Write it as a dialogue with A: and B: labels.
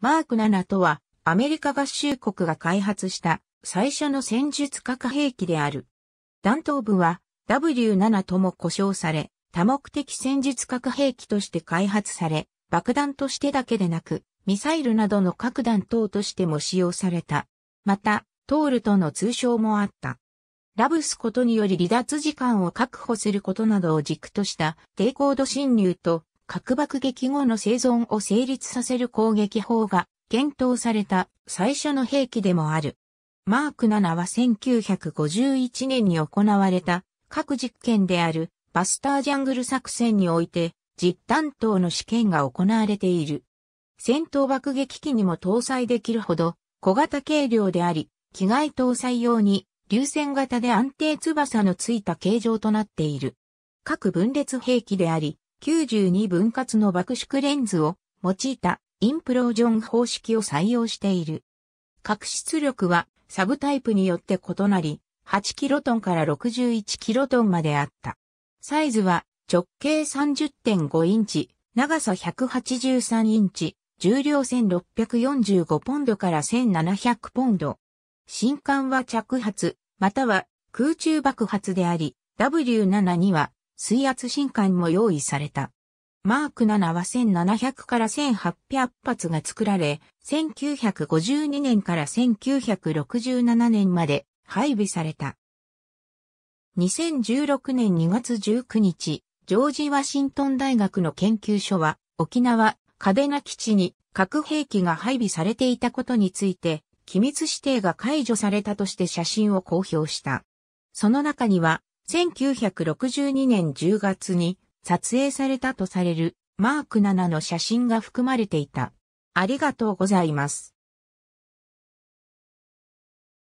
A: マーク
B: 7とは、アメリカ合衆国が開発した最初の戦術核兵器である。弾頭部は W7 とも呼称され、多目的戦術核兵器として開発され、爆弾としてだけでなく、ミサイルなどの核弾頭としても使用された。また、トールとの通称もあった。ラブスことにより離脱時間を確保することなどを軸とした低高度侵入と核爆撃後の生存を成立させる攻撃法が検討された最初の兵器でもある。マーク7は1951年に行われた核実験であるバスタージャングル作戦において実弾頭の試験が行われている。戦闘爆撃機にも搭載できるほど小型軽量であり、機外搭載用に流線型で安定翼のついた形状となっている。各分裂兵器であり、92分割の爆縮レンズを用いたインプロージョン方式を採用している。核出力はサブタイプによって異なり、8キロトンから61キロトンまであった。サイズは直径30.5インチ、長さ183インチ、重量1645ポンドから1700ポンド。新艦は着発、または空中爆発であり、W7 には水圧新管も用意された。マーク7は1700から1800発が作られ、1952年から1967年まで配備された。2016年2月19日、ジョージ・ワシントン大学の研究所は、沖縄、壁が基地に核兵器が配備されていたことについて、機密指定が解除されたとして写真を公表した。その中には、1962年10月に撮影されたとされるマーク7の写真が含まれていた。ありがとうござい
A: ます。